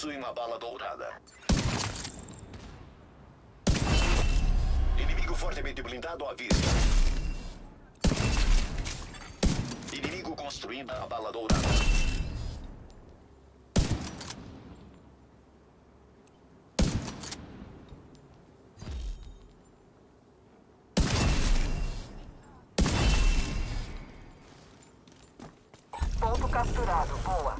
possui uma bala dourada. Inimigo fortemente blindado à vista. Inimigo construindo a bala dourada. Ponto capturado. Boa.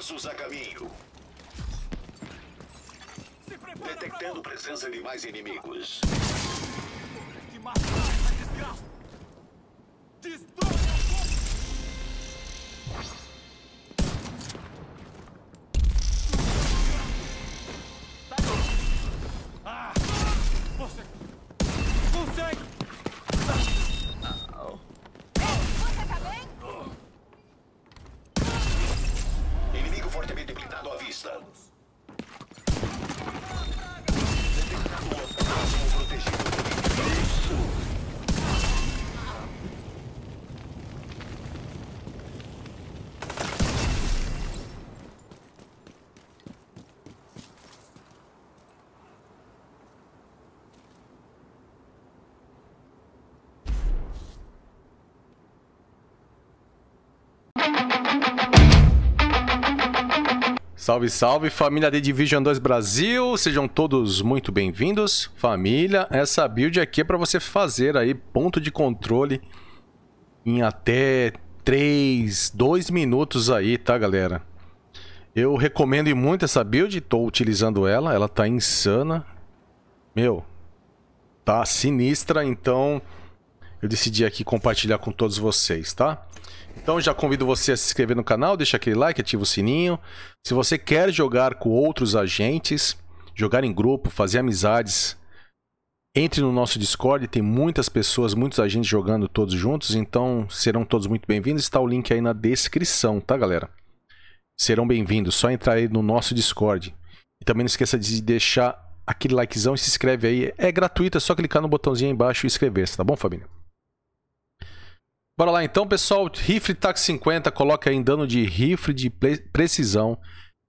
Reforços a caminho. Detectando presença de mais inimigos. Salve, salve, família de Division 2 Brasil, sejam todos muito bem-vindos. Família, essa build aqui é para você fazer aí ponto de controle em até 3, 2 minutos aí, tá, galera? Eu recomendo muito essa build, tô utilizando ela, ela tá insana. Meu, tá sinistra, então eu decidi aqui compartilhar com todos vocês, tá? Então já convido você a se inscrever no canal, deixa aquele like, ativa o sininho. Se você quer jogar com outros agentes, jogar em grupo, fazer amizades, entre no nosso Discord, tem muitas pessoas, muitos agentes jogando todos juntos, então serão todos muito bem-vindos. Está o link aí na descrição, tá, galera? Serão bem-vindos, só entrar aí no nosso Discord. E também não esqueça de deixar aquele likezão e se inscreve aí. É gratuito, é só clicar no botãozinho aí embaixo e inscrever-se, tá bom, família? Bora lá então, pessoal. Rifle TAC 50, coloca aí em dano de rifle de precisão,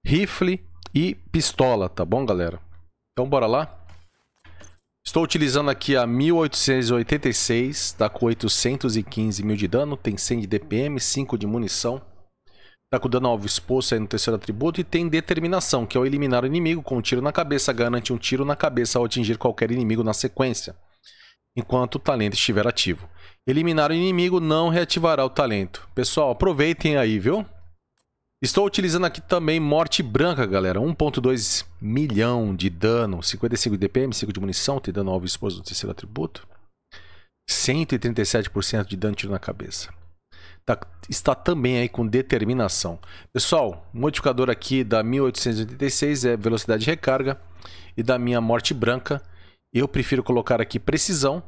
rifle e pistola, tá bom, galera? Então bora lá. Estou utilizando aqui a 1886, tá com 815 mil de dano, tem 100 de DPM, 5 de munição. Tá com dano alvo exposto aí no terceiro atributo e tem determinação, que é o eliminar o inimigo com um tiro na cabeça, garante um tiro na cabeça ao atingir qualquer inimigo na sequência enquanto o talento estiver ativo. Eliminar o inimigo não reativará o talento. Pessoal, aproveitem aí, viu? Estou utilizando aqui também Morte Branca, galera. 1.2 milhão de dano, 55 de DPM, 5 de munição, te dano alvo exposto no terceiro atributo. 137% de dano tiro na cabeça. Tá, está também aí com determinação. Pessoal, modificador aqui da 1886 é velocidade de recarga e da minha Morte Branca eu prefiro colocar aqui precisão.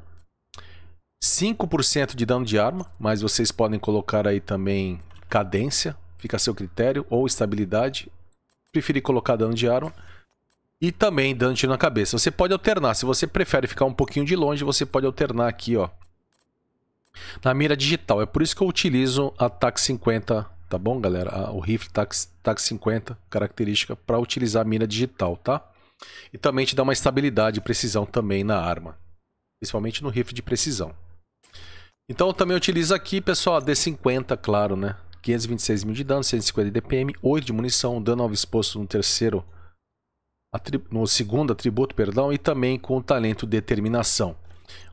5% de dano de arma, mas vocês podem colocar aí também cadência, fica a seu critério, ou estabilidade. Preferi colocar dano de arma. E também dano de tiro na cabeça. Você pode alternar, se você prefere ficar um pouquinho de longe, você pode alternar aqui, ó. Na mira digital, é por isso que eu utilizo a TAC 50, tá bom, galera? O rifle TAC, TAC 50, característica, para utilizar a mira digital, tá? E também te dá uma estabilidade e precisão também na arma. Principalmente no rifle de precisão. Então também utilizo aqui, pessoal, a D50, claro, né? 526 mil de dano, 150 DPM, 8 de munição, dano alvo exposto no terceiro... No segundo atributo, perdão, e também com o talento Determinação.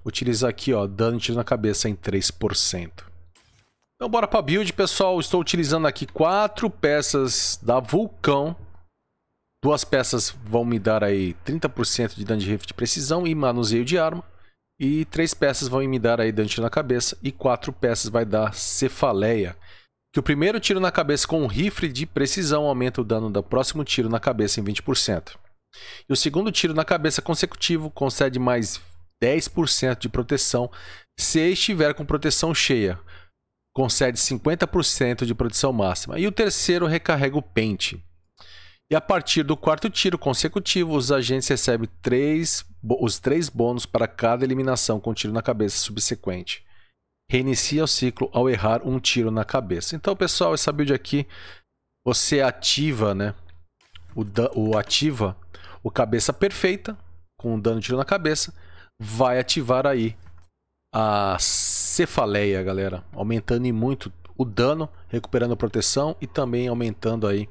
Utiliza aqui, ó, dano tiro na cabeça em 3%. Então bora pra build, pessoal. Estou utilizando aqui quatro peças da Vulcão. Duas peças vão me dar aí 30% de dano de rifle de precisão e manuseio de arma. E três peças vão me dar aí dano de tiro na cabeça. E quatro peças vai dar cefaleia. Que o primeiro tiro na cabeça com um rifle de precisão aumenta o dano do próximo tiro na cabeça em 20%. E o segundo tiro na cabeça consecutivo concede mais 10% de proteção se estiver com proteção cheia. Concede 50% de proteção máxima. E o terceiro recarrega o pente e a partir do quarto tiro consecutivo, os agentes recebem três, os três bônus para cada eliminação com tiro na cabeça subsequente. Reinicia o ciclo ao errar um tiro na cabeça. Então, pessoal, essa build aqui, você ativa, né? O, o ativa o cabeça perfeita, com dano de tiro na cabeça, vai ativar aí a cefaleia, galera. Aumentando muito o dano, recuperando proteção e também aumentando aí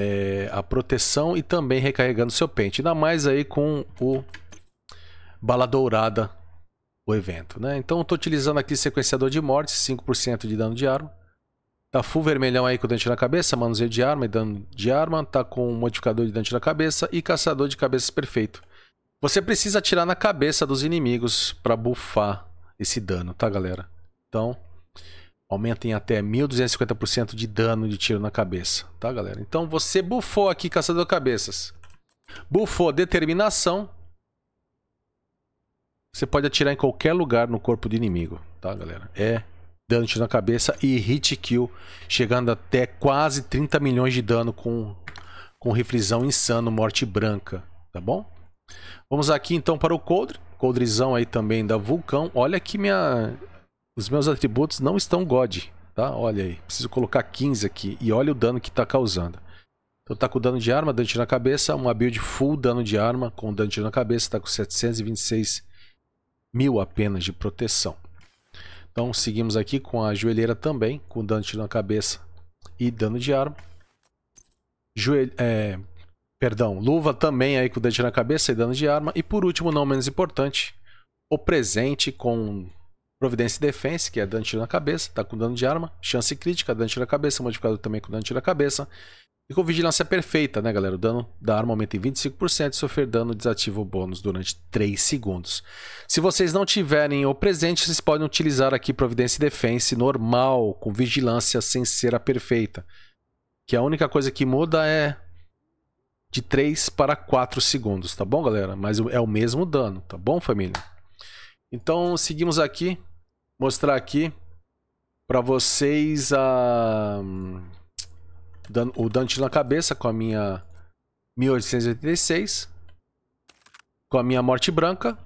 é, a proteção e também recarregando seu pente. Ainda mais aí com o bala dourada o evento. Né? Então estou utilizando aqui sequenciador de morte, 5% de dano de arma. Tá full vermelhão aí com dente na cabeça, manuseio de arma e dano de arma. Tá com um modificador de dente na cabeça e caçador de cabeças perfeito. Você precisa atirar na cabeça dos inimigos para bufar esse dano, tá galera? Então, Aumentem até 1250% de dano de tiro na cabeça, tá galera? Então você bufou aqui, caçador cabeças. Bufou determinação. Você pode atirar em qualquer lugar no corpo do inimigo, tá galera? É dano de tiro na cabeça e hit kill, chegando até quase 30 milhões de dano com, com riflizão insano, morte branca, tá bom? Vamos aqui então para o coldre. coldrezão aí também da Vulcão. Olha aqui minha os meus atributos não estão God, tá? Olha aí, preciso colocar 15 aqui e olha o dano que está causando. Então tá com dano de arma, dano na cabeça, uma build full dano de arma com dano na cabeça, tá com 726 mil apenas de proteção. Então seguimos aqui com a joelheira também, com dano na cabeça e dano de arma. joel é, perdão, luva também aí com dano na cabeça e dano de arma. E por último, não menos importante, o presente com Providência Defense, que é dando tiro na cabeça, tá com dano de arma. Chance crítica, dando tiro na cabeça, modificado também com dano de tiro na cabeça. E com vigilância perfeita, né, galera? O dano da arma aumenta em 25% e sofrer dano desativa o bônus durante 3 segundos. Se vocês não tiverem o presente, vocês podem utilizar aqui Providência Defense normal, com vigilância sem ser a perfeita. Que a única coisa que muda é de 3 para 4 segundos, tá bom, galera? Mas é o mesmo dano, tá bom, família? Então, seguimos aqui mostrar aqui para vocês a hum, o Dante na cabeça com a minha 1886, com a minha Morte Branca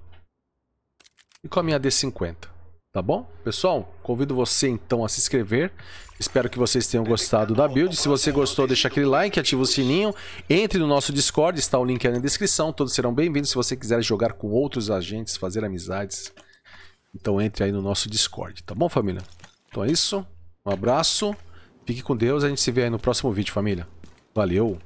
e com a minha D50. Tá bom? Pessoal, convido você então a se inscrever. Espero que vocês tenham gostado da build. Se você gostou, deixa aquele like, ativa o sininho. Entre no nosso Discord, está o link aí na descrição. Todos serão bem-vindos se você quiser jogar com outros agentes, fazer amizades. Então entre aí no nosso Discord, tá bom, família? Então é isso. Um abraço. Fique com Deus. A gente se vê aí no próximo vídeo, família. Valeu!